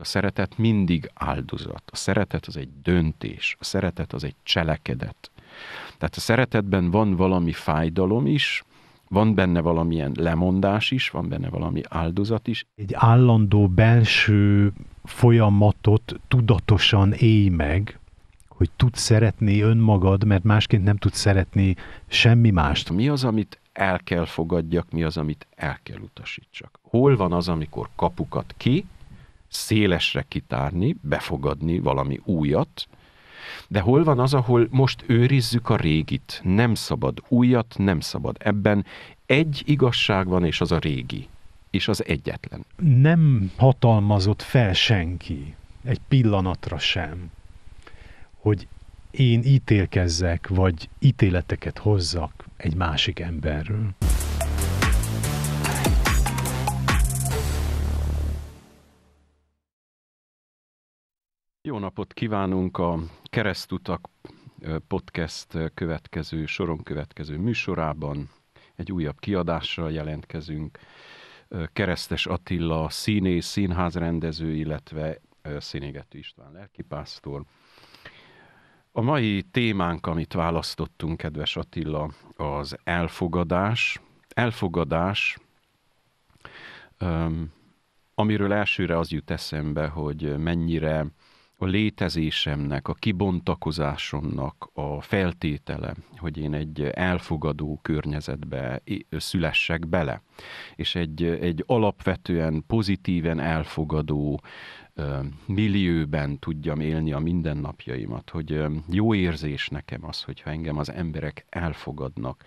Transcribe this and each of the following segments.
A szeretet mindig áldozat. A szeretet az egy döntés. A szeretet az egy cselekedet. Tehát a szeretetben van valami fájdalom is, van benne valamilyen lemondás is, van benne valami áldozat is. Egy állandó belső folyamatot tudatosan élj meg, hogy tudsz szeretni önmagad, mert másként nem tudsz szeretni semmi mást. Mi az, amit el kell fogadjak, mi az, amit el kell utasítsak? Hol van az, amikor kapukat ki, szélesre kitárni, befogadni valami újat, de hol van az, ahol most őrizzük a régit? Nem szabad újat, nem szabad. Ebben egy igazság van, és az a régi. És az egyetlen. Nem hatalmazott fel senki, egy pillanatra sem, hogy én ítélkezzek, vagy ítéleteket hozzak egy másik emberről. Jó napot kívánunk a Keresztutak podcast következő, soron következő műsorában. Egy újabb kiadással jelentkezünk. Keresztes Attila színész, színházrendező, illetve Színégető István lelkipásztor. A mai témánk, amit választottunk, kedves Attila, az elfogadás. Elfogadás, amiről elsőre az jut eszembe, hogy mennyire a létezésemnek, a kibontakozásomnak a feltétele, hogy én egy elfogadó környezetbe szülessek bele, és egy, egy alapvetően pozitíven elfogadó millióben tudjam élni a mindennapjaimat, hogy jó érzés nekem az, hogyha engem az emberek elfogadnak,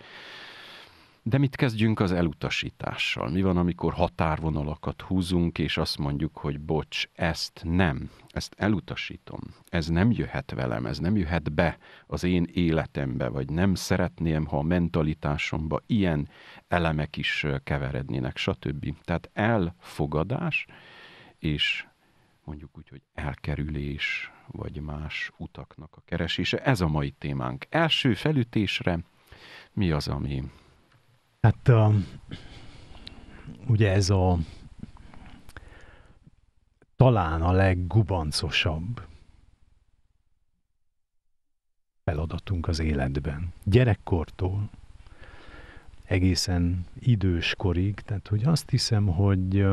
de mit kezdjünk az elutasítással? Mi van, amikor határvonalakat húzunk, és azt mondjuk, hogy bocs, ezt nem, ezt elutasítom, ez nem jöhet velem, ez nem jöhet be az én életembe, vagy nem szeretném, ha a mentalitásomba ilyen elemek is keverednének, stb. Tehát elfogadás, és mondjuk úgy, hogy elkerülés, vagy más utaknak a keresése. Ez a mai témánk. Első felütésre mi az, ami Hát um, ugye ez a talán a leggubancosabb feladatunk az életben. Gyerekkortól egészen időskorig, tehát hogy azt hiszem, hogy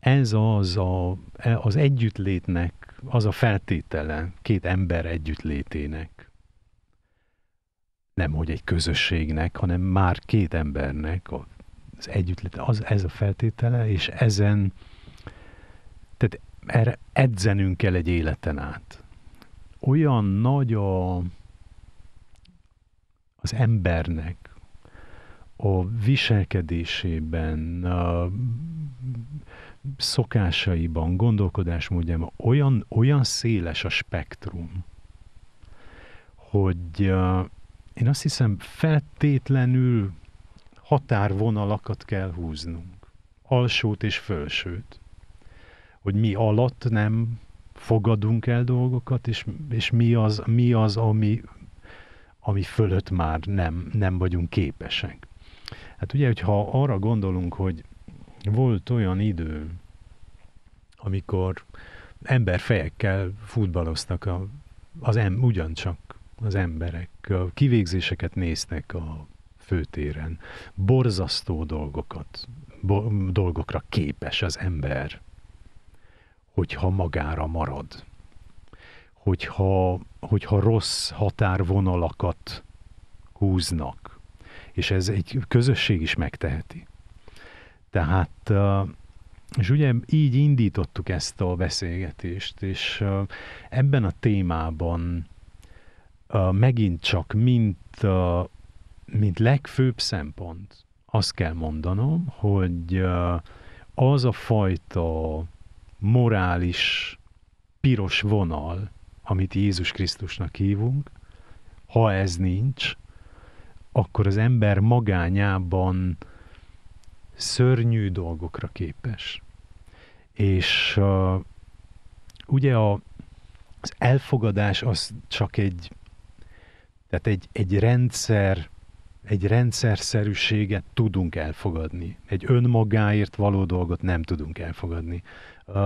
ez az a, e, az együttlétnek, az a feltétele két ember együttlétének, nem hogy egy közösségnek, hanem már két embernek az együttlete, az, ez a feltétele, és ezen, tehát erre edzenünk kell egy életen át. Olyan nagy a, az embernek a viselkedésében, a szokásaiban, gondolkodásmódjában olyan, olyan széles a spektrum, hogy én azt hiszem feltétlenül határvonalakat kell húznunk, alsót és fölsőt, hogy mi alatt nem fogadunk el dolgokat, és, és mi, az, mi az, ami, ami fölött már nem, nem vagyunk képesek. Hát ugye, hogyha arra gondolunk, hogy volt olyan idő, amikor emberfejekkel futballoztak a, az em, ugyancsak az emberek a kivégzéseket néznek a főtéren, borzasztó dolgokat, bo- dolgokra képes az ember, hogyha magára marad, hogyha, hogyha rossz határvonalakat húznak, és ez egy közösség is megteheti. Tehát, és ugye így indítottuk ezt a beszélgetést, és ebben a témában megint csak, mint, mint legfőbb szempont, azt kell mondanom, hogy az a fajta morális piros vonal, amit Jézus Krisztusnak hívunk, ha ez nincs, akkor az ember magányában szörnyű dolgokra képes. És uh, ugye a, az elfogadás az csak egy tehát egy, egy rendszer, egy rendszerszerűséget tudunk elfogadni. Egy önmagáért való dolgot nem tudunk elfogadni. A,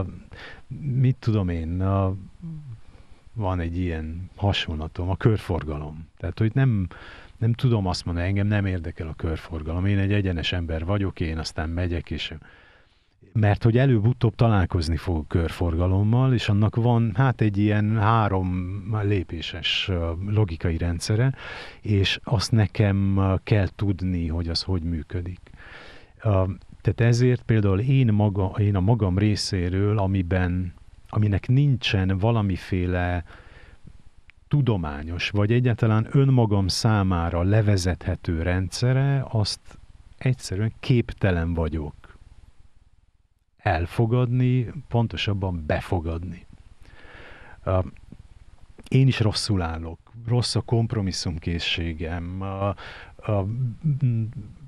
mit tudom én, a, van egy ilyen hasonlatom, a körforgalom. Tehát, hogy nem, nem tudom azt mondani, engem nem érdekel a körforgalom. Én egy egyenes ember vagyok, én aztán megyek, és mert hogy előbb-utóbb találkozni fog körforgalommal, és annak van hát egy ilyen három lépéses logikai rendszere, és azt nekem kell tudni, hogy az hogy működik. Tehát ezért például én, maga, én a magam részéről, amiben, aminek nincsen valamiféle tudományos, vagy egyáltalán önmagam számára levezethető rendszere, azt egyszerűen képtelen vagyok elfogadni, pontosabban befogadni. Én is rosszul állok, rossz a kompromisszumkészségem, a, a,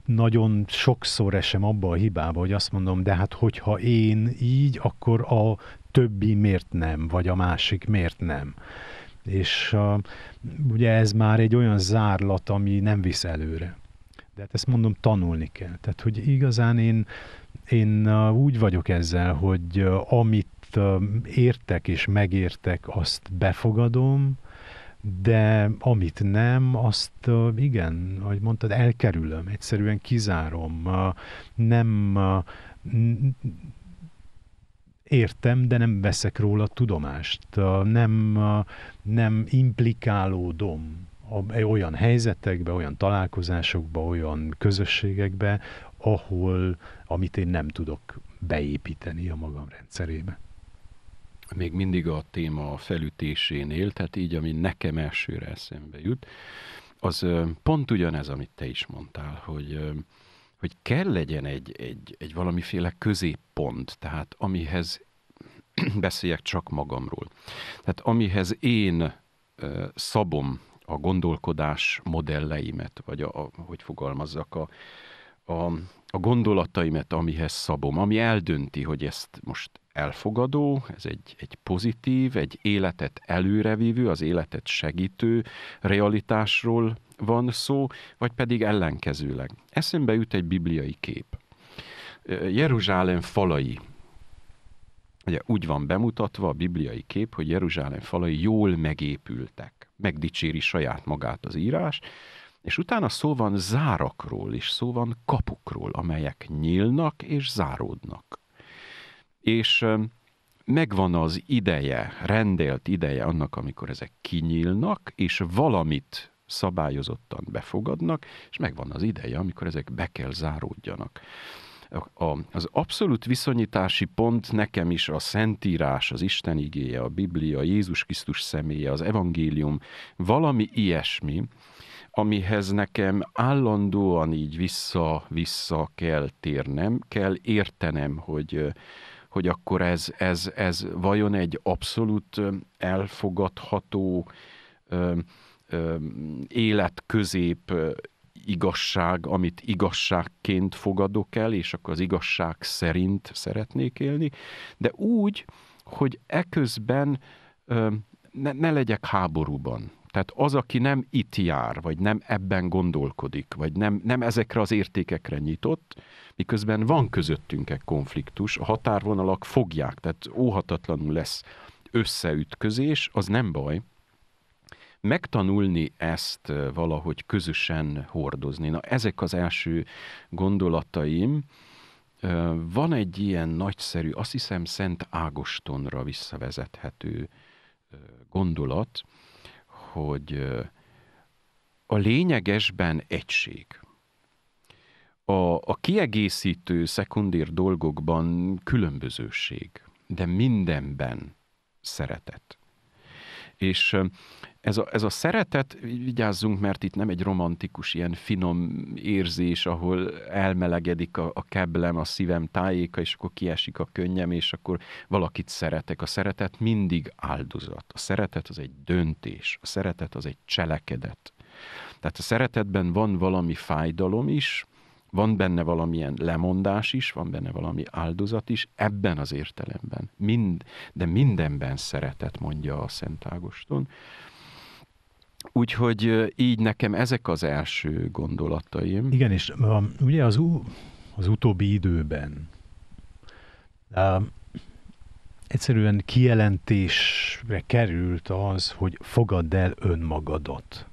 nagyon sokszor esem abba a hibába, hogy azt mondom, de hát hogyha én így, akkor a többi miért nem, vagy a másik miért nem. És uh, ugye ez már egy olyan zárlat, ami nem visz előre. De hát ezt mondom, tanulni kell. Tehát, hogy igazán én én úgy vagyok ezzel, hogy amit értek és megértek, azt befogadom, de amit nem, azt igen, ahogy mondtad, elkerülöm, egyszerűen kizárom. Nem értem, de nem veszek róla tudomást. Nem, nem implikálódom olyan helyzetekbe, olyan találkozásokba, olyan közösségekbe, ahol amit én nem tudok beépíteni a magam rendszerébe. Még mindig a téma felütésénél, tehát így, ami nekem elsőre eszembe jut, az pont ugyanez, amit te is mondtál, hogy, hogy kell legyen egy, egy, egy valamiféle középpont, tehát amihez beszéljek csak magamról. Tehát amihez én szabom a gondolkodás modelleimet, vagy a, a, hogy fogalmazzak, a, a, a gondolataimet, amihez szabom, ami eldönti, hogy ezt most elfogadó, ez egy, egy pozitív, egy életet előrevívő, az életet segítő realitásról van szó, vagy pedig ellenkezőleg. Eszembe jut egy bibliai kép. Jeruzsálem falai. Ugye úgy van bemutatva a bibliai kép, hogy Jeruzsálem falai jól megépültek. Megdicséri saját magát az írás, és utána szó van zárakról is, szó van kapukról, amelyek nyílnak és záródnak. És megvan az ideje, rendelt ideje annak, amikor ezek kinyílnak, és valamit szabályozottan befogadnak, és megvan az ideje, amikor ezek be kell záródjanak. A, az abszolút viszonyítási pont nekem is a Szentírás, az Isten igéje, a Biblia, Jézus Krisztus személye, az evangélium, valami ilyesmi, amihez nekem állandóan így vissza-vissza kell térnem, kell értenem, hogy, hogy akkor ez, ez, ez vajon egy abszolút elfogadható életközép igazság, amit igazságként fogadok el, és akkor az igazság szerint szeretnék élni, de úgy, hogy eközben ne, ne legyek háborúban tehát az, aki nem itt jár, vagy nem ebben gondolkodik, vagy nem, nem ezekre az értékekre nyitott, miközben van közöttünk egy konfliktus, a határvonalak fogják, tehát óhatatlanul lesz összeütközés, az nem baj. Megtanulni ezt valahogy közösen hordozni. Na, ezek az első gondolataim. Van egy ilyen nagyszerű, azt hiszem Szent Ágostonra visszavezethető gondolat, hogy a lényegesben egység. A, a kiegészítő szekundér dolgokban különbözőség, de mindenben szeretet. És ez a, ez a szeretet, vigyázzunk, mert itt nem egy romantikus, ilyen finom érzés, ahol elmelegedik a, a keblem, a szívem tájéka, és akkor kiesik a könnyem, és akkor valakit szeretek. A szeretet mindig áldozat. A szeretet az egy döntés. A szeretet az egy cselekedet. Tehát a szeretetben van valami fájdalom is, van benne valamilyen lemondás is, van benne valami áldozat is, ebben az értelemben. Mind, de mindenben szeretet, mondja a Szent Ágoston. Úgyhogy így nekem ezek az első gondolataim. Igen, és a, ugye az, az utóbbi időben a, egyszerűen kijelentésre került az, hogy fogadd el önmagadat.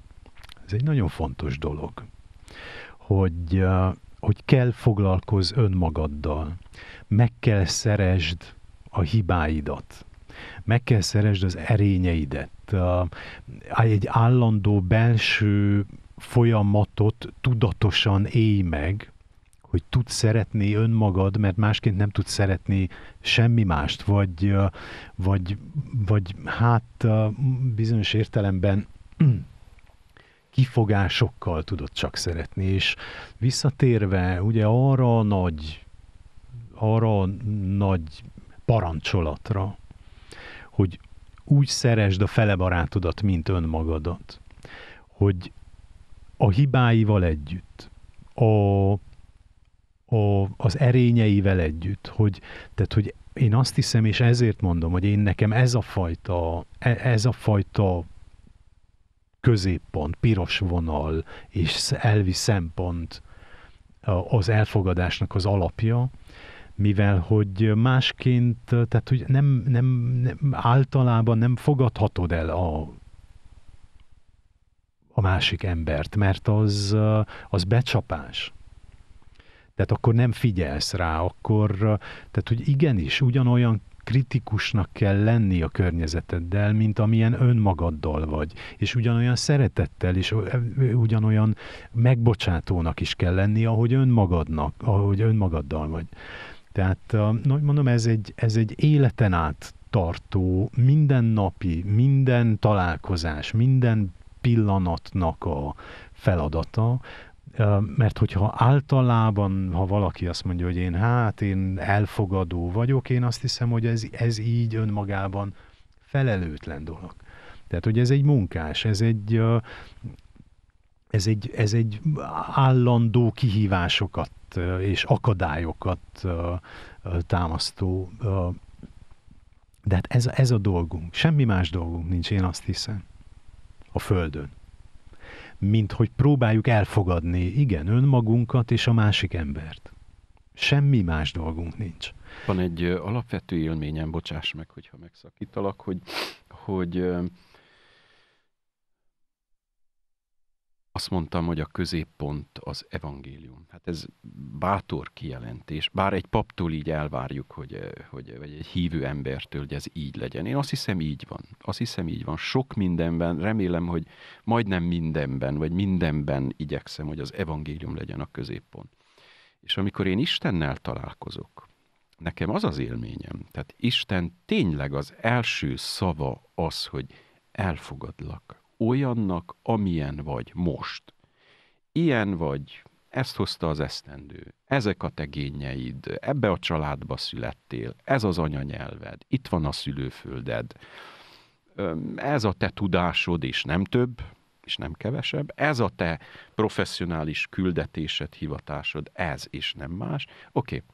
Ez egy nagyon fontos dolog, hogy, hogy kell foglalkozz önmagaddal, meg kell szeresd a hibáidat, meg kell szeresd az erényeidet, a, egy állandó belső folyamatot tudatosan élj meg, hogy tudsz szeretni önmagad, mert másként nem tudsz szeretni semmi mást, vagy, vagy, vagy hát bizonyos értelemben kifogásokkal tudod csak szeretni, és visszatérve ugye arra a nagy, arra a nagy parancsolatra, hogy úgy szeresd a fele barátodat, mint önmagadat. Hogy a hibáival együtt, a, a, az erényeivel együtt, hogy, tehát, hogy én azt hiszem, és ezért mondom, hogy én nekem ez a fajta, e, ez a fajta középpont, piros vonal és elvi szempont az elfogadásnak az alapja, mivel hogy másként, tehát hogy nem, nem, nem általában nem fogadhatod el a a másik embert, mert az, az becsapás. Tehát akkor nem figyelsz rá, akkor, tehát hogy igenis, ugyanolyan kritikusnak kell lenni a környezeteddel, mint amilyen önmagaddal vagy, és ugyanolyan szeretettel, és ugyanolyan megbocsátónak is kell lenni, ahogy önmagadnak, ahogy önmagaddal vagy. Tehát nagy mondom, ez egy, ez egy életen át tartó, mindennapi, minden találkozás, minden pillanatnak a feladata, mert hogyha általában, ha valaki azt mondja, hogy én hát, én elfogadó vagyok, én azt hiszem, hogy ez, ez így önmagában felelőtlen dolog. Tehát, hogy ez egy munkás, ez egy, ez egy, ez egy állandó kihívásokat és akadályokat támasztó. De hát ez, ez a dolgunk. Semmi más dolgunk nincs, én azt hiszem. A Földön. Mint hogy próbáljuk elfogadni, igen, önmagunkat és a másik embert. Semmi más dolgunk nincs. Van egy alapvető élményem, bocsáss meg, hogyha megszakítalak, hogy, hogy azt mondtam, hogy a középpont az evangélium. Hát ez bátor kijelentés, bár egy paptól így elvárjuk, hogy, eh, hogy, vagy egy hívő embertől, hogy ez így legyen. Én azt hiszem így van. Azt hiszem így van. Sok mindenben, remélem, hogy majdnem mindenben, vagy mindenben igyekszem, hogy az evangélium legyen a középpont. És amikor én Istennel találkozok, nekem az az élményem, tehát Isten tényleg az első szava az, hogy elfogadlak olyannak, amilyen vagy most. Ilyen vagy, ezt hozta az esztendő, ezek a tegényeid, ebbe a családba születtél, ez az anyanyelved, itt van a szülőfölded, ez a te tudásod, és nem több, és nem kevesebb, ez a te professzionális küldetésed, hivatásod, ez és nem más. Oké, okay.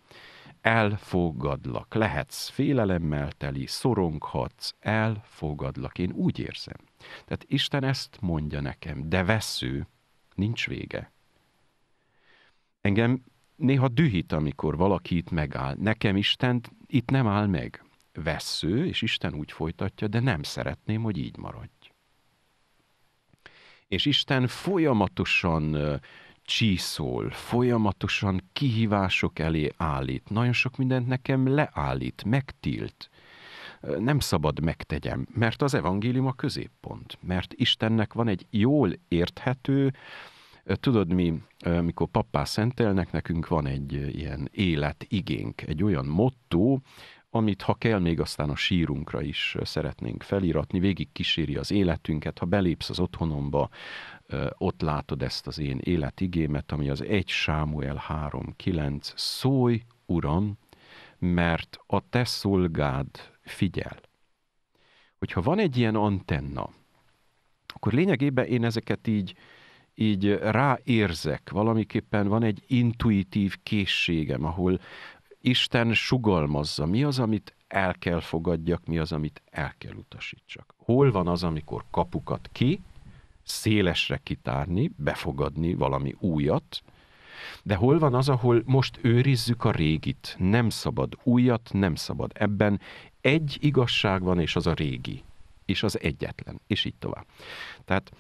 elfogadlak, lehetsz félelemmel teli, szoronghatsz, elfogadlak. Én úgy érzem, tehát Isten ezt mondja nekem, de vesző, nincs vége. Engem néha dühít, amikor valaki itt megáll. Nekem Isten itt nem áll meg. Vesző, és Isten úgy folytatja, de nem szeretném, hogy így maradj. És Isten folyamatosan csíszol, folyamatosan kihívások elé állít, nagyon sok mindent nekem leállít, megtilt nem szabad megtegyem, mert az evangélium a középpont, mert Istennek van egy jól érthető, Tudod mi, mikor pappá szentelnek, nekünk van egy ilyen életigénk, egy olyan motto, amit ha kell, még aztán a sírunkra is szeretnénk feliratni, végig kíséri az életünket, ha belépsz az otthonomba, ott látod ezt az én életigémet, ami az 1 Sámuel 3.9, szólj, Uram, mert a te szolgád figyel. Hogyha van egy ilyen antenna, akkor lényegében én ezeket így, így ráérzek, valamiképpen van egy intuitív készségem, ahol Isten sugalmazza, mi az, amit el kell fogadjak, mi az, amit el kell utasítsak. Hol van az, amikor kapukat ki, szélesre kitárni, befogadni valami újat, de hol van az, ahol most őrizzük a régit? Nem szabad újat, nem szabad ebben egy igazság van, és az a régi, és az egyetlen, és így tovább. Tehát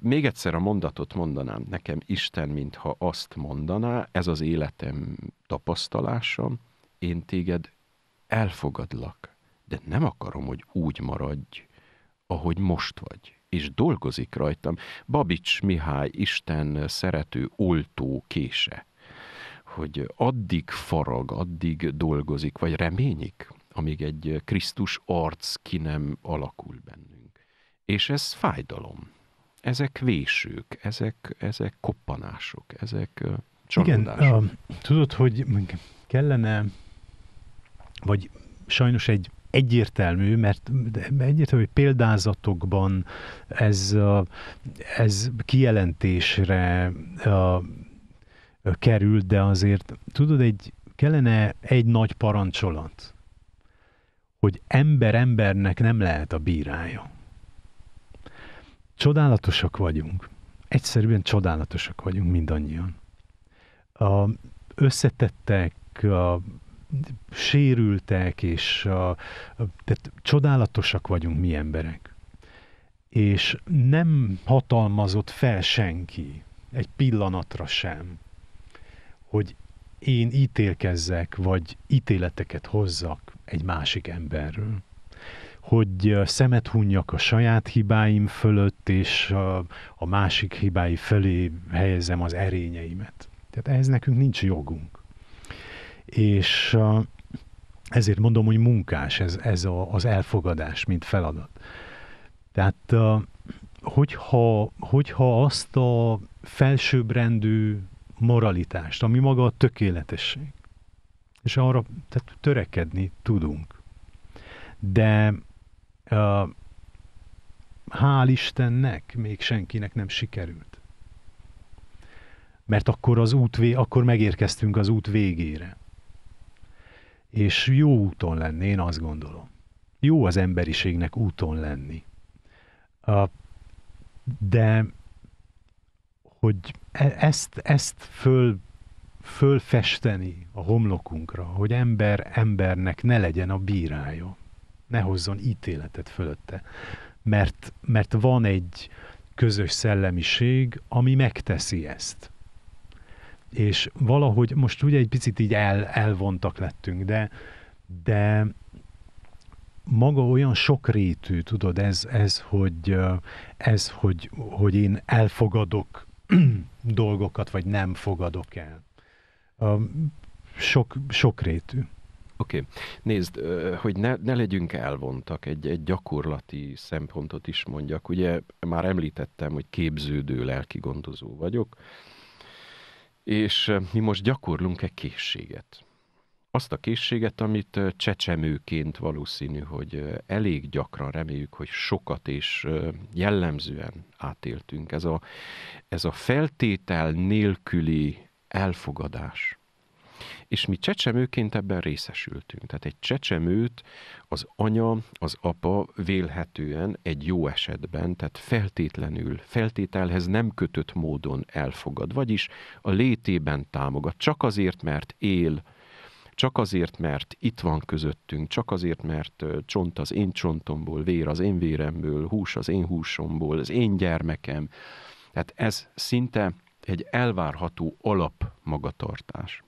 még egyszer a mondatot mondanám, nekem Isten, mintha azt mondaná, ez az életem tapasztalásom, én téged elfogadlak, de nem akarom, hogy úgy maradj, ahogy most vagy és dolgozik rajtam. Babics Mihály Isten szerető oltó kése, hogy addig farag, addig dolgozik, vagy reményik, amíg egy Krisztus arc ki nem alakul bennünk. És ez fájdalom. Ezek vésők, ezek, ezek koppanások, ezek csalódások. Igen, uh, tudod, hogy kellene, vagy sajnos egy egyértelmű, mert egyértelmű, hogy példázatokban ez, ez kijelentésre került, de azért tudod, egy, kellene egy nagy parancsolat, hogy ember embernek nem lehet a bírája. Csodálatosak vagyunk. Egyszerűen csodálatosak vagyunk mindannyian. A összetettek, a sérültek, és a, a, tehát csodálatosak vagyunk mi emberek. És nem hatalmazott fel senki, egy pillanatra sem, hogy én ítélkezzek, vagy ítéleteket hozzak egy másik emberről. Hogy szemet hunyjak a saját hibáim fölött, és a, a másik hibái felé helyezem az erényeimet. Tehát ehhez nekünk nincs jogunk. És ezért mondom, hogy munkás ez, ez a, az elfogadás, mint feladat. Tehát hogyha, hogyha azt a felsőbbrendű moralitást, ami maga a tökéletesség, és arra tehát törekedni tudunk. De uh, hál' Istennek még senkinek nem sikerült. Mert akkor az út, vé, akkor megérkeztünk az út végére. És jó úton lenni, én azt gondolom. Jó az emberiségnek úton lenni. Uh, de hogy e- ezt, ezt föl fölfesteni a homlokunkra, hogy ember embernek ne legyen a bírája, ne hozzon ítéletet fölötte. Mert, mert van egy közös szellemiség, ami megteszi ezt. És valahogy most ugye egy picit így el, elvontak lettünk, de, de maga olyan sokrétű, tudod, ez, ez, hogy, ez hogy, hogy én elfogadok dolgokat, vagy nem fogadok el sok, sokrétű. Oké, okay. nézd, hogy ne, ne legyünk elvontak, egy, egy gyakorlati szempontot is mondjak. Ugye már említettem, hogy képződő lelki gondozó vagyok, és mi most gyakorlunk egy készséget? Azt a készséget, amit csecsemőként valószínű, hogy elég gyakran reméljük, hogy sokat és jellemzően átéltünk. Ez a, ez a feltétel nélküli elfogadás. És mi csecsemőként ebben részesültünk. Tehát egy csecsemőt az anya, az apa vélhetően egy jó esetben, tehát feltétlenül, feltételhez nem kötött módon elfogad, vagyis a létében támogat, csak azért, mert él, csak azért, mert itt van közöttünk, csak azért, mert csont az én csontomból, vér az én véremből, hús az én húsomból, az én gyermekem. Tehát ez szinte egy elvárható alap magatartás.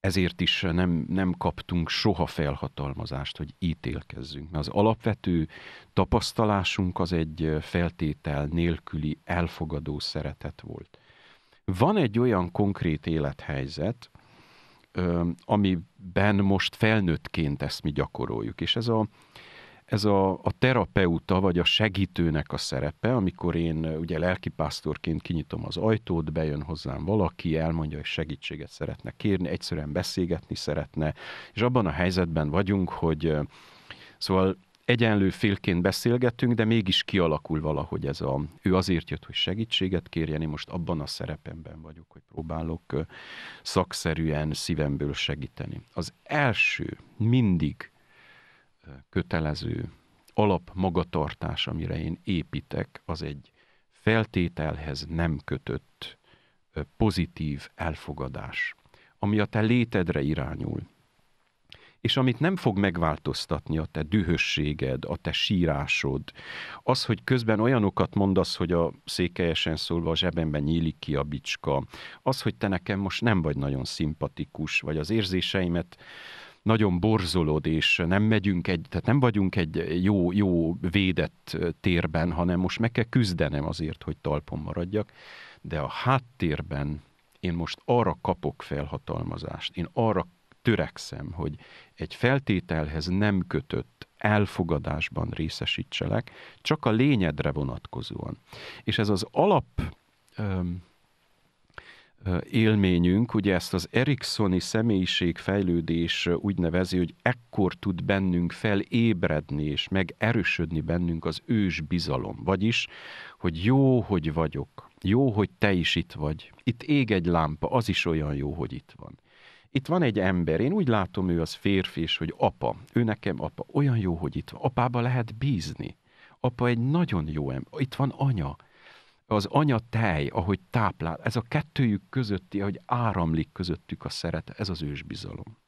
Ezért is nem, nem kaptunk soha felhatalmazást, hogy ítélkezzünk. Mert az alapvető tapasztalásunk az egy feltétel nélküli elfogadó szeretet volt. Van egy olyan konkrét élethelyzet, amiben most felnőttként ezt mi gyakoroljuk, és ez a ez a, a terapeuta, vagy a segítőnek a szerepe, amikor én ugye lelkipásztorként kinyitom az ajtót, bejön hozzám valaki, elmondja, hogy segítséget szeretne kérni, egyszerűen beszélgetni szeretne, és abban a helyzetben vagyunk, hogy szóval egyenlő félként beszélgetünk, de mégis kialakul valahogy ez a... Ő azért jött, hogy segítséget kérjen, én most abban a szerepemben vagyok, hogy próbálok szakszerűen szívemből segíteni. Az első mindig kötelező alap magatartás, amire én építek, az egy feltételhez nem kötött pozitív elfogadás, ami a te létedre irányul, és amit nem fog megváltoztatni a te dühösséged, a te sírásod, az, hogy közben olyanokat mondasz, hogy a székelyesen szólva a zsebemben nyílik ki a bicska, az, hogy te nekem most nem vagy nagyon szimpatikus, vagy az érzéseimet nagyon borzolod, és nem megyünk egy, tehát nem vagyunk egy jó, jó védett térben, hanem most meg kell küzdenem azért, hogy talpon maradjak, de a háttérben én most arra kapok felhatalmazást, én arra törekszem, hogy egy feltételhez nem kötött elfogadásban részesítselek, csak a lényedre vonatkozóan. És ez az alap öm, élményünk, ugye ezt az Eriksoni személyiségfejlődés úgy nevezi, hogy ekkor tud bennünk felébredni és megerősödni bennünk az ős bizalom. Vagyis, hogy jó, hogy vagyok, jó, hogy te is itt vagy, itt ég egy lámpa, az is olyan jó, hogy itt van. Itt van egy ember, én úgy látom, ő az férfi, és hogy apa, ő nekem apa, olyan jó, hogy itt van. Apába lehet bízni. Apa egy nagyon jó ember, itt van anya, az anya tej, ahogy táplál, ez a kettőjük közötti, ahogy áramlik közöttük a szeret, ez az ősbizalom.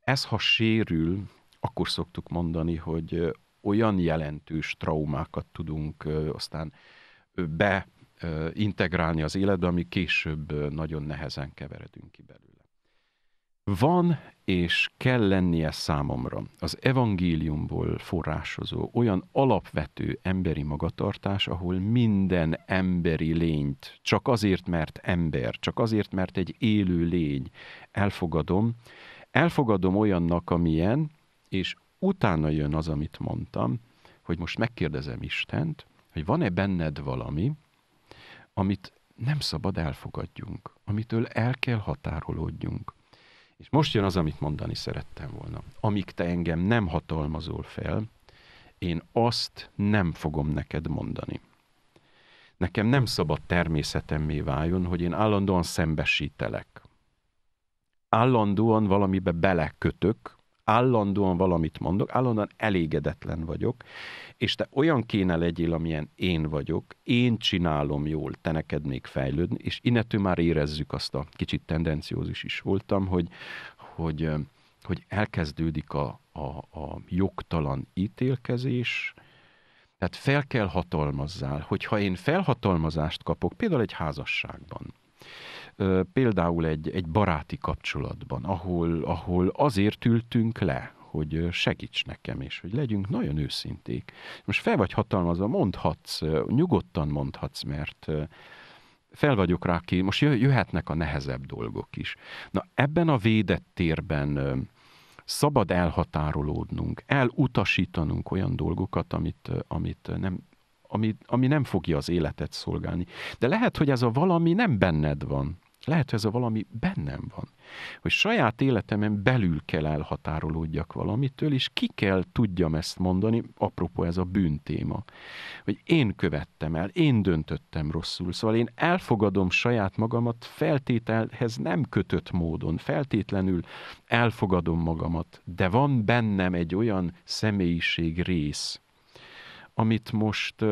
Ez, ha sérül, akkor szoktuk mondani, hogy olyan jelentős traumákat tudunk aztán beintegrálni az életbe, ami később nagyon nehezen keveredünk ki belőle. Van és kell lennie számomra az evangéliumból forrásozó olyan alapvető emberi magatartás, ahol minden emberi lényt, csak azért, mert ember, csak azért, mert egy élő lény, elfogadom, elfogadom olyannak, amilyen, és utána jön az, amit mondtam, hogy most megkérdezem Istent, hogy van-e benned valami, amit nem szabad elfogadjunk, amitől el kell határolódjunk és most jön az, amit mondani szerettem volna. Amíg te engem nem hatalmazol fel, én azt nem fogom neked mondani. Nekem nem szabad természetemmé váljon, hogy én állandóan szembesítelek. Állandóan valamibe belekötök, állandóan valamit mondok, állandóan elégedetlen vagyok, és te olyan kéne legyél, amilyen én vagyok, én csinálom jól, te neked még fejlődni, és innentől már érezzük azt a kicsit tendenciózis is voltam, hogy, hogy, hogy elkezdődik a, a, a jogtalan ítélkezés, tehát fel kell hatalmazzál, hogyha én felhatalmazást kapok, például egy házasságban, például egy, egy baráti kapcsolatban, ahol, ahol azért ültünk le, hogy segíts nekem, és hogy legyünk nagyon őszinték. Most fel vagy hatalmazva, mondhatsz, nyugodtan mondhatsz, mert fel vagyok rá ki, most jöhetnek a nehezebb dolgok is. Na ebben a védett térben szabad elhatárolódnunk, elutasítanunk olyan dolgokat, amit, amit nem, ami, ami nem fogja az életet szolgálni. De lehet, hogy ez a valami nem benned van. Lehet ez a valami bennem van. Hogy saját életemen belül kell elhatárolódjak valamitől, és ki kell tudjam ezt mondani, apropó ez a bűntéma. Hogy én követtem el, én döntöttem rosszul. Szóval én elfogadom saját magamat feltételhez nem kötött módon. Feltétlenül elfogadom magamat. De van bennem egy olyan személyiség rész, amit most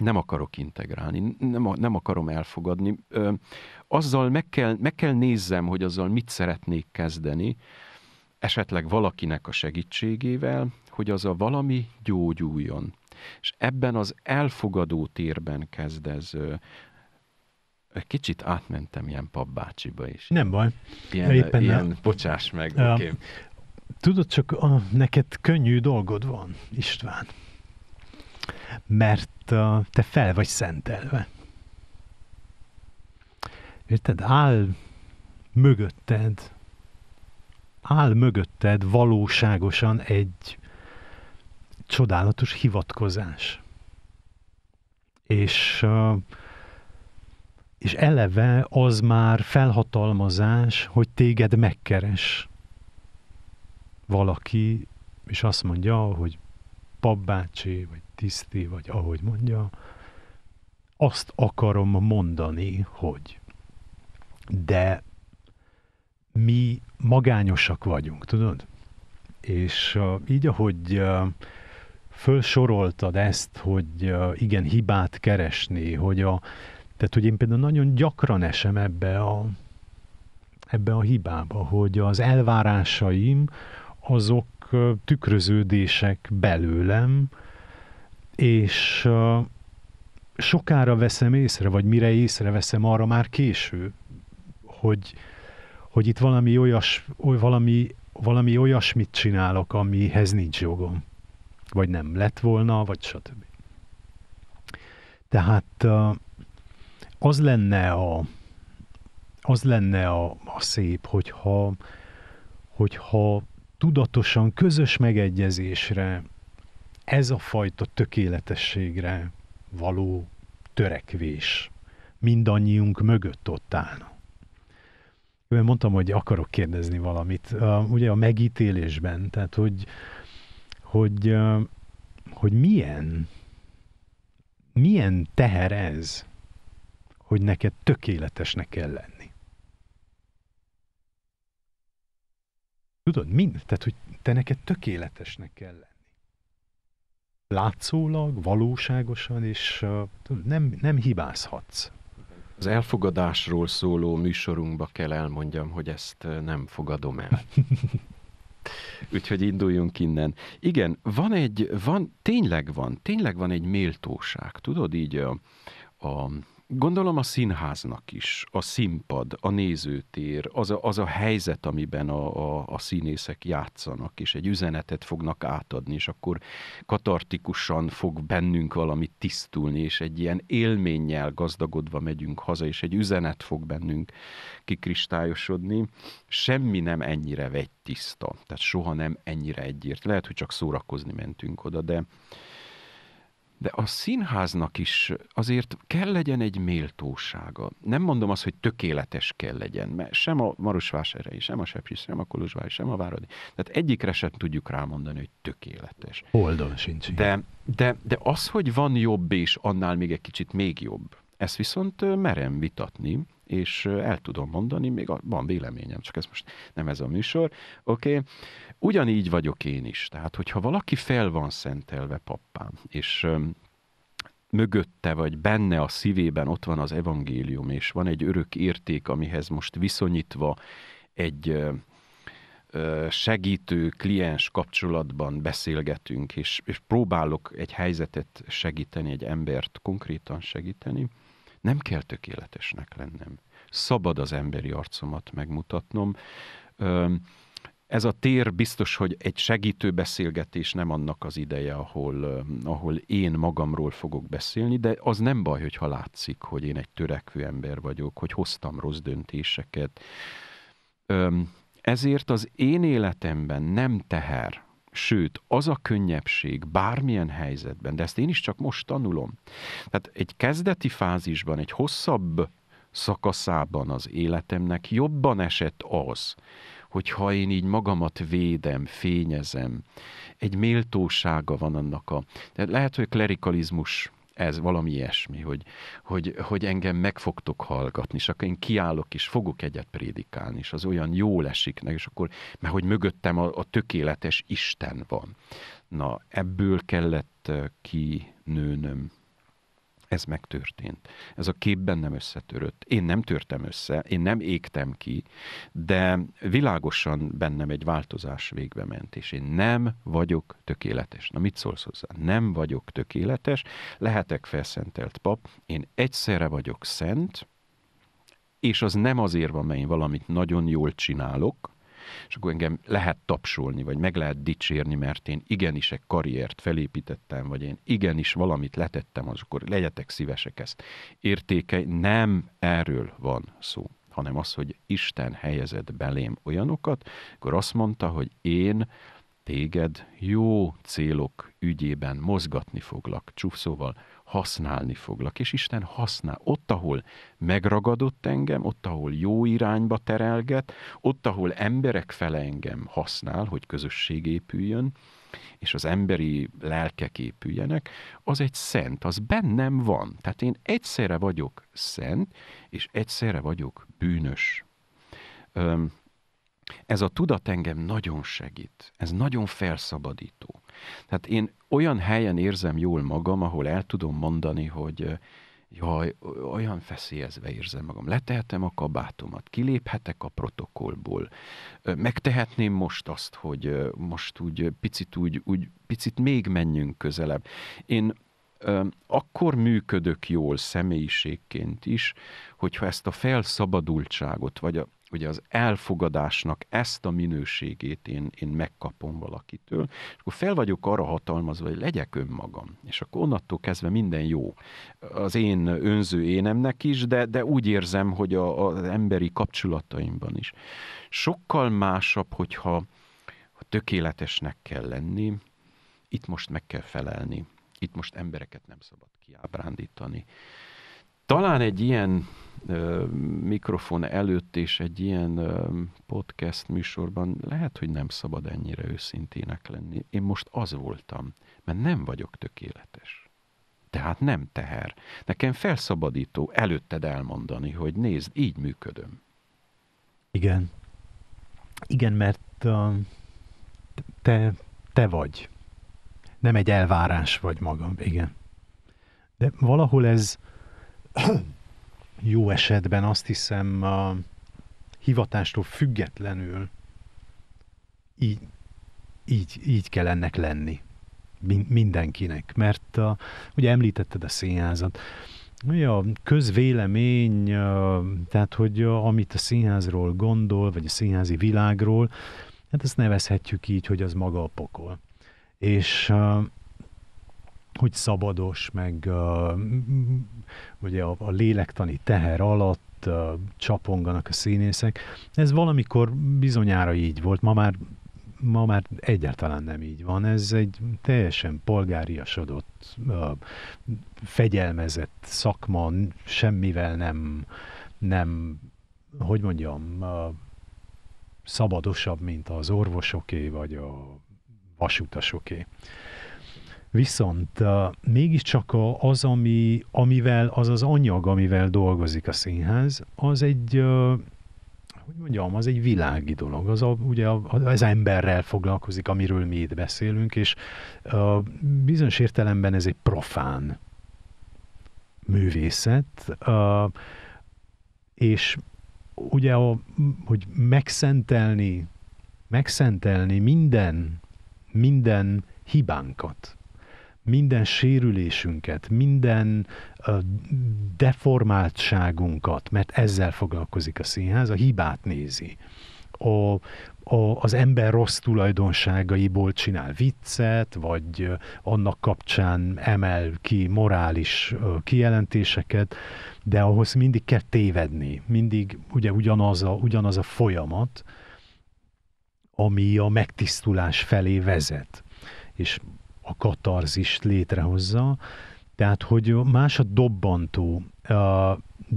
nem akarok integrálni, nem, nem akarom elfogadni. Ö, azzal meg kell, meg kell nézzem, hogy azzal mit szeretnék kezdeni, esetleg valakinek a segítségével, hogy az a valami gyógyuljon. És ebben az elfogadó térben kezdez Kicsit átmentem ilyen papbácsiba is. Nem baj. Ilyen, Éppen ilyen nem. bocsáss meg. Ja. Okay. Tudod, csak a, neked könnyű dolgod van, István mert te fel vagy szentelve. Érted? Áll mögötted, áll mögötted valóságosan egy csodálatos hivatkozás. És, és eleve az már felhatalmazás, hogy téged megkeres valaki, és azt mondja, hogy papbácsi, vagy tiszti, vagy ahogy mondja, azt akarom mondani, hogy de mi magányosak vagyunk, tudod? És uh, így, ahogy uh, felsoroltad ezt, hogy uh, igen, hibát keresni, hogy a, tehát, hogy én például nagyon gyakran esem ebbe a, ebbe a hibába, hogy az elvárásaim azok tükröződések belőlem, és sokára veszem észre, vagy mire észreveszem, arra már késő, hogy, hogy itt valami, olyas, oly, valami, valami olyasmit csinálok, amihez nincs jogom. Vagy nem lett volna, vagy stb. Tehát az lenne a, az lenne a, a szép, hogyha, hogyha tudatosan közös megegyezésre ez a fajta tökéletességre való törekvés mindannyiunk mögött ott állna. Én mondtam, hogy akarok kérdezni valamit. Ugye a megítélésben, tehát hogy, hogy, hogy milyen, milyen teher ez, hogy neked tökéletesnek kell lenni. Tudod, mind? Tehát, hogy te neked tökéletesnek kell lenni látszólag, valóságosan, és nem, nem hibázhatsz. Az elfogadásról szóló műsorunkba kell elmondjam, hogy ezt nem fogadom el. Úgyhogy induljunk innen. Igen, van egy, van, tényleg van, tényleg van egy méltóság. Tudod így a, a Gondolom a színháznak is, a színpad, a nézőtér, az a, az a helyzet, amiben a, a, a színészek játszanak, és egy üzenetet fognak átadni, és akkor katartikusan fog bennünk valami tisztulni, és egy ilyen élménnyel gazdagodva megyünk haza, és egy üzenet fog bennünk kikristályosodni. Semmi nem ennyire vegy tiszta, tehát soha nem ennyire egyért. Lehet, hogy csak szórakozni mentünk oda, de de a színháznak is azért kell legyen egy méltósága. Nem mondom azt, hogy tökéletes kell legyen, mert sem a Marosvásárhelyi, sem a Sepsi, sem a Kolozsvári, sem a Váradi. Tehát egyikre sem tudjuk rámondani, hogy tökéletes. Oldal sincs. De, de, de az, hogy van jobb és annál még egy kicsit még jobb, ezt viszont merem vitatni, és el tudom mondani, még van véleményem, csak ez most nem ez a műsor, oké? Okay? Ugyanígy vagyok én is. Tehát, hogyha valaki fel van szentelve pappám, és mögötte vagy benne a szívében ott van az evangélium, és van egy örök érték, amihez most viszonyítva egy segítő kliens kapcsolatban beszélgetünk, és, és próbálok egy helyzetet segíteni, egy embert konkrétan segíteni, nem kell tökéletesnek lennem. Szabad az emberi arcomat megmutatnom. Ez a tér biztos, hogy egy segítő beszélgetés nem annak az ideje, ahol, ahol én magamról fogok beszélni, de az nem baj, hogyha látszik, hogy én egy törekvő ember vagyok, hogy hoztam rossz döntéseket. Ezért az én életemben nem teher, Sőt, az a könnyebbség bármilyen helyzetben, de ezt én is csak most tanulom. Tehát egy kezdeti fázisban, egy hosszabb szakaszában az életemnek jobban esett az, hogyha én így magamat védem, fényezem, egy méltósága van annak a... lehet, hogy klerikalizmus ez valami ilyesmi, hogy, hogy, hogy engem meg fogtok hallgatni, és akkor én kiállok, és fogok egyet prédikálni, és az olyan jó lesik meg, és akkor, mert hogy mögöttem a, a tökéletes Isten van. Na, ebből kellett eh, kinőnöm ez megtörtént. Ez a kép nem összetörött. Én nem törtem össze, én nem égtem ki, de világosan bennem egy változás végbe ment, és én nem vagyok tökéletes. Na mit szólsz hozzá? Nem vagyok tökéletes, lehetek felszentelt pap, én egyszerre vagyok szent, és az nem azért van, mert én valamit nagyon jól csinálok, és akkor engem lehet tapsolni, vagy meg lehet dicsérni, mert én igenis egy karriert felépítettem, vagy én igenis valamit letettem, az akkor legyetek szívesek ezt értékei. Nem erről van szó hanem az, hogy Isten helyezett belém olyanokat, akkor azt mondta, hogy én téged jó célok ügyében mozgatni foglak. Csúf szóval használni foglak. És Isten használ. Ott, ahol megragadott engem, ott, ahol jó irányba terelget, ott, ahol emberek fele engem használ, hogy közösség épüljön, és az emberi lelkek épüljenek, az egy szent, az bennem van. Tehát én egyszerre vagyok szent, és egyszerre vagyok bűnös. Ez a tudat engem nagyon segít, ez nagyon felszabadító. Tehát én olyan helyen érzem jól magam, ahol el tudom mondani, hogy jaj, olyan feszélyezve érzem magam. Letehetem a kabátomat, kiléphetek a protokollból. Megtehetném most azt, hogy most úgy picit, úgy, úgy picit még menjünk közelebb. Én akkor működök jól személyiségként is, hogyha ezt a felszabadultságot, vagy a ugye az elfogadásnak ezt a minőségét én, én megkapom valakitől, és akkor fel vagyok arra hatalmazva, hogy legyek önmagam, és akkor onnantól kezdve minden jó. Az én önző énemnek is, de, de úgy érzem, hogy a, az emberi kapcsolataimban is. Sokkal másabb, hogyha tökéletesnek kell lenni, itt most meg kell felelni, itt most embereket nem szabad kiábrándítani. Talán egy ilyen ö, mikrofon előtt és egy ilyen ö, podcast műsorban lehet, hogy nem szabad ennyire őszintének lenni. Én most az voltam, mert nem vagyok tökéletes. Tehát nem teher. Nekem felszabadító előtted elmondani, hogy nézd, így működöm. Igen. Igen, mert te, te vagy. Nem egy elvárás vagy magam, igen. De valahol ez, jó esetben azt hiszem a hivatástól függetlenül így, így, így kell ennek lenni mindenkinek, mert a, ugye említetted a színházat, Ja, a közvélemény, tehát hogy amit a színházról gondol, vagy a színházi világról, hát ezt nevezhetjük így, hogy az maga a pokol. És hogy szabados, meg uh, ugye a, a lélektani teher alatt uh, csaponganak a színészek. Ez valamikor bizonyára így volt, ma már, ma már egyáltalán nem így van. Ez egy teljesen polgáriasodott, uh, fegyelmezett szakma, semmivel nem, nem hogy mondjam, uh, szabadosabb, mint az orvosoké, vagy a vasutasoké. Viszont uh, mégiscsak az, ami, amivel, az az anyag, amivel dolgozik a színház, az egy, uh, hogy mondjam, az egy világi dolog. Az, a, ugye az emberrel foglalkozik, amiről mi itt beszélünk, és uh, bizonyos értelemben ez egy profán művészet, uh, és ugye, a, hogy megszentelni, megszentelni minden, minden hibánkat, minden sérülésünket, minden deformáltságunkat, mert ezzel foglalkozik a színház, a hibát nézi. A, a, az ember rossz tulajdonságaiból csinál viccet, vagy annak kapcsán emel ki morális kijelentéseket, de ahhoz mindig kell tévedni, mindig ugye ugyanaz a, ugyanaz a folyamat, ami a megtisztulás felé vezet. És a katarzist létrehozza, tehát hogy más a dobbantó,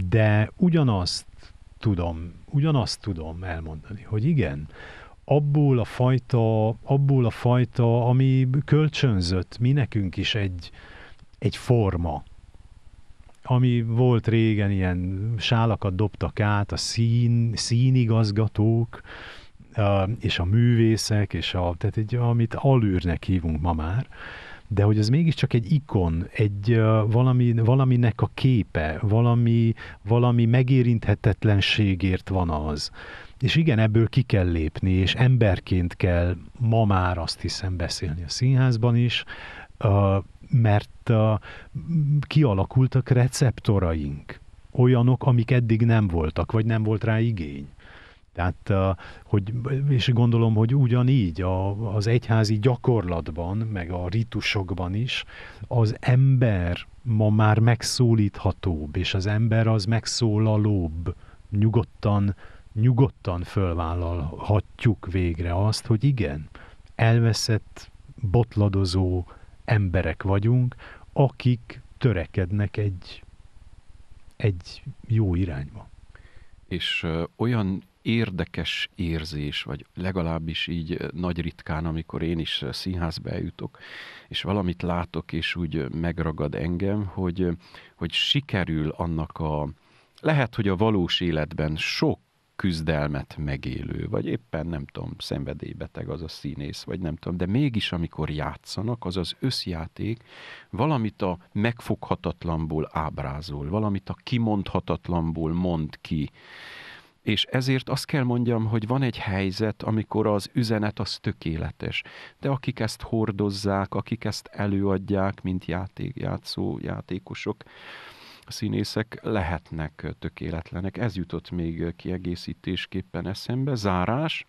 de ugyanazt tudom, ugyanazt tudom elmondani, hogy igen, abból a fajta, abból a fajta, ami kölcsönzött mi nekünk is egy, egy forma, ami volt régen, ilyen sálakat dobtak át, a szín, színigazgatók, és a művészek, és a, tehát egy, amit alűrnek hívunk ma már, de hogy ez mégiscsak egy ikon, egy uh, valami, valaminek a képe, valami, valami megérinthetetlenségért van az. És igen, ebből ki kell lépni, és emberként kell ma már azt hiszem beszélni a színházban is, uh, mert uh, kialakultak receptoraink, olyanok, amik eddig nem voltak, vagy nem volt rá igény. Tehát, hogy, és gondolom, hogy ugyanígy a, az egyházi gyakorlatban, meg a ritusokban is az ember ma már megszólíthatóbb, és az ember az megszólalóbb, nyugodtan, nyugodtan fölvállalhatjuk végre azt, hogy igen, elveszett, botladozó emberek vagyunk, akik törekednek egy, egy jó irányba. És olyan érdekes érzés, vagy legalábbis így nagy ritkán, amikor én is színházba eljutok, és valamit látok, és úgy megragad engem, hogy, hogy sikerül annak a, lehet, hogy a valós életben sok küzdelmet megélő, vagy éppen nem tudom, szenvedélybeteg az a színész, vagy nem tudom, de mégis amikor játszanak, az az összjáték valamit a megfoghatatlanból ábrázol, valamit a kimondhatatlanból mond ki, és ezért azt kell mondjam, hogy van egy helyzet, amikor az üzenet az tökéletes. De akik ezt hordozzák, akik ezt előadják, mint játék, játszó játékosok, színészek lehetnek tökéletlenek. Ez jutott még kiegészítésképpen eszembe. Zárás.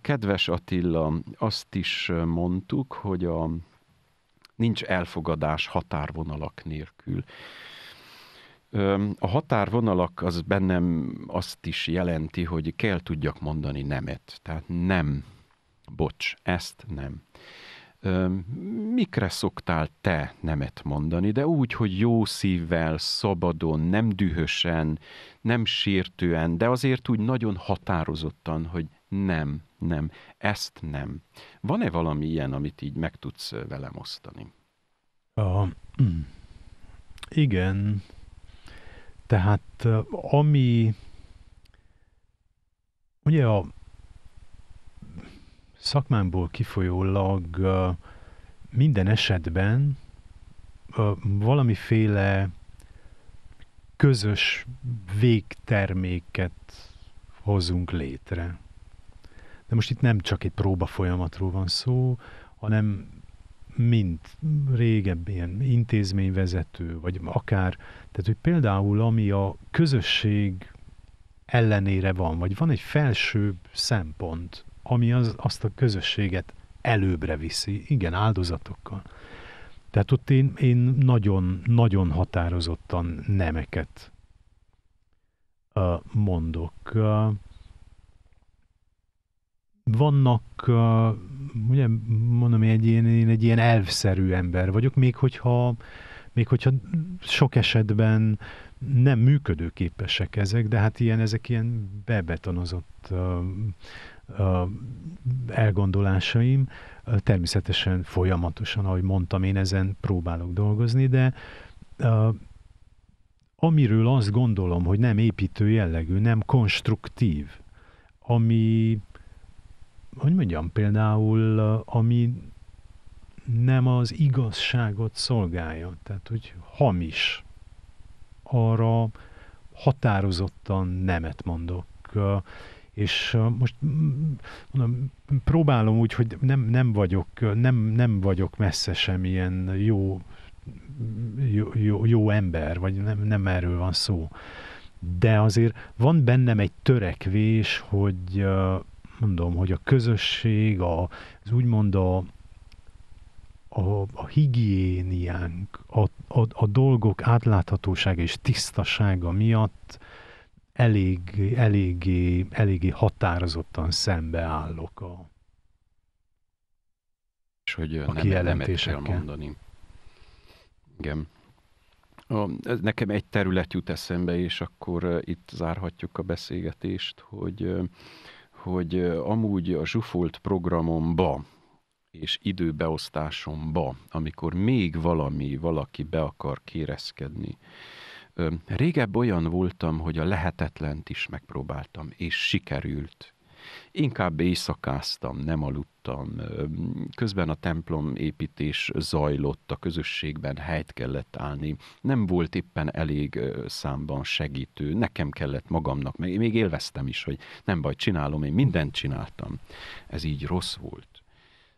Kedves Attila, azt is mondtuk, hogy a nincs elfogadás határvonalak nélkül a határvonalak az bennem azt is jelenti, hogy kell tudjak mondani nemet. Tehát nem, bocs, ezt nem. Mikre szoktál te nemet mondani, de úgy, hogy jó szívvel, szabadon, nem dühösen, nem sértően, de azért úgy nagyon határozottan, hogy nem, nem, ezt nem. Van-e valami ilyen, amit így meg tudsz velem osztani? Uh, igen, tehát ami ugye a szakmámból kifolyólag minden esetben valamiféle közös végterméket hozunk létre. De most itt nem csak egy próba folyamatról van szó, hanem mint régebb ilyen intézményvezető, vagy akár, tehát hogy például ami a közösség ellenére van, vagy van egy felsőbb szempont, ami az, azt a közösséget előbbre viszi, igen, áldozatokkal. Tehát ott én, én nagyon, nagyon határozottan nemeket uh, mondok. Uh, vannak, ugye mondom, egy ilyen, én egy ilyen elvszerű ember vagyok, még hogyha, még hogyha sok esetben nem működőképesek ezek, de hát ilyen, ezek ilyen bebetonozott elgondolásaim. Természetesen folyamatosan, ahogy mondtam, én ezen próbálok dolgozni, de amiről azt gondolom, hogy nem építő jellegű, nem konstruktív, ami hogy mondjam, például, ami nem az igazságot szolgálja, tehát hogy hamis, arra határozottan nemet mondok. És most mondom, próbálom úgy, hogy nem, nem, vagyok, nem, nem vagyok messze sem ilyen jó, jó, jó, jó ember, vagy nem, nem erről van szó. De azért van bennem egy törekvés, hogy mondom, hogy a közösség, a, az úgymond a, a, a higiéniánk, a, a, a dolgok átláthatósága és tisztasága miatt elég, eléggé, eléggé határozottan szembeállok a, és hogy a nem, nemet kell mondani. Igen. A, nekem egy terület jut eszembe, és akkor itt zárhatjuk a beszélgetést, hogy hogy amúgy a zsufolt programomba és időbeosztásomba, amikor még valami, valaki be akar kérezkedni, Régebb olyan voltam, hogy a lehetetlent is megpróbáltam, és sikerült. Inkább éjszakáztam, nem aludtam. Közben a templom építés zajlott, a közösségben helyt kellett állni. Nem volt éppen elég számban segítő. Nekem kellett magamnak, meg még élveztem is, hogy nem baj, csinálom, én mindent csináltam. Ez így rossz volt.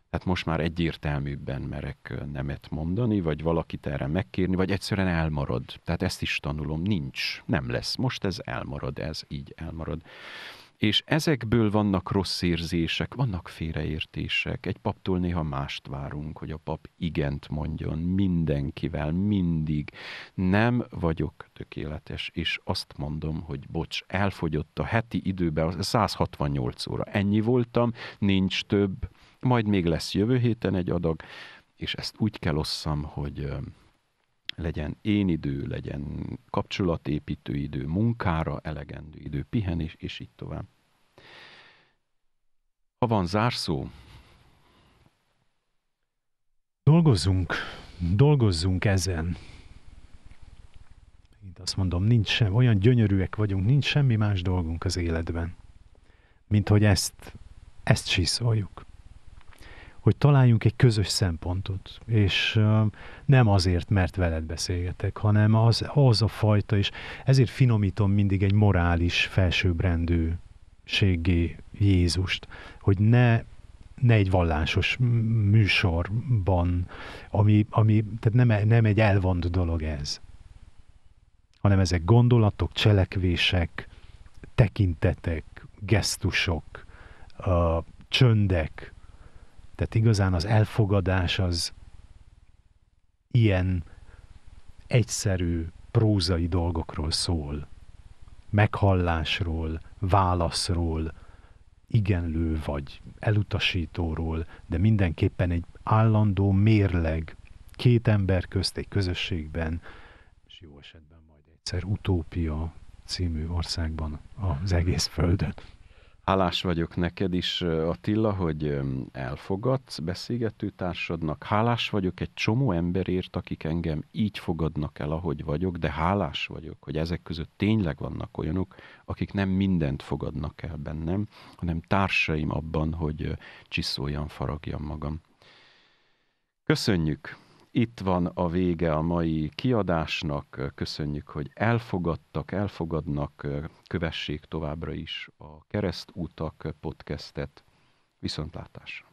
Tehát most már egyértelműbben merek nemet mondani, vagy valakit erre megkérni, vagy egyszerűen elmarad. Tehát ezt is tanulom, nincs, nem lesz. Most ez elmarad, ez így elmarad. És ezekből vannak rossz érzések, vannak félreértések. Egy paptól néha mást várunk, hogy a pap igent mondjon mindenkivel, mindig. Nem vagyok tökéletes, és azt mondom, hogy bocs, elfogyott a heti időben 168 óra. Ennyi voltam, nincs több, majd még lesz jövő héten egy adag, és ezt úgy kell osszam, hogy legyen én idő, legyen kapcsolatépítő idő, munkára elegendő idő, pihenés, és így tovább. Ha van zárszó, Dolgozzunk, dolgozzunk ezen. Itt azt mondom, nincs sem, olyan gyönyörűek vagyunk, nincs semmi más dolgunk az életben, mint hogy ezt, ezt csiszoljuk hogy találjunk egy közös szempontot, és nem azért, mert veled beszélgetek, hanem az, az a fajta, és ezért finomítom mindig egy morális felsőbbrendűségi Jézust, hogy ne ne egy vallásos műsorban, ami, ami tehát nem, e, nem egy elvont dolog ez, hanem ezek gondolatok, cselekvések, tekintetek, gesztusok, uh, csöndek, tehát igazán az elfogadás az ilyen egyszerű, prózai dolgokról szól. Meghallásról, válaszról, igenlő vagy elutasítóról, de mindenképpen egy állandó mérleg két ember közt egy közösségben, és jó esetben majd egyszer utópia című országban az egész földön. Hálás vagyok neked is, Attila, hogy elfogadsz beszélgető társadnak. Hálás vagyok egy csomó emberért, akik engem így fogadnak el, ahogy vagyok, de hálás vagyok, hogy ezek között tényleg vannak olyanok, akik nem mindent fogadnak el bennem, hanem társaim abban, hogy csiszoljam, faragjam magam. Köszönjük! Itt van a vége a mai kiadásnak. Köszönjük, hogy elfogadtak, elfogadnak. Kövessék továbbra is a Keresztútak podcastet. Viszontlátásra!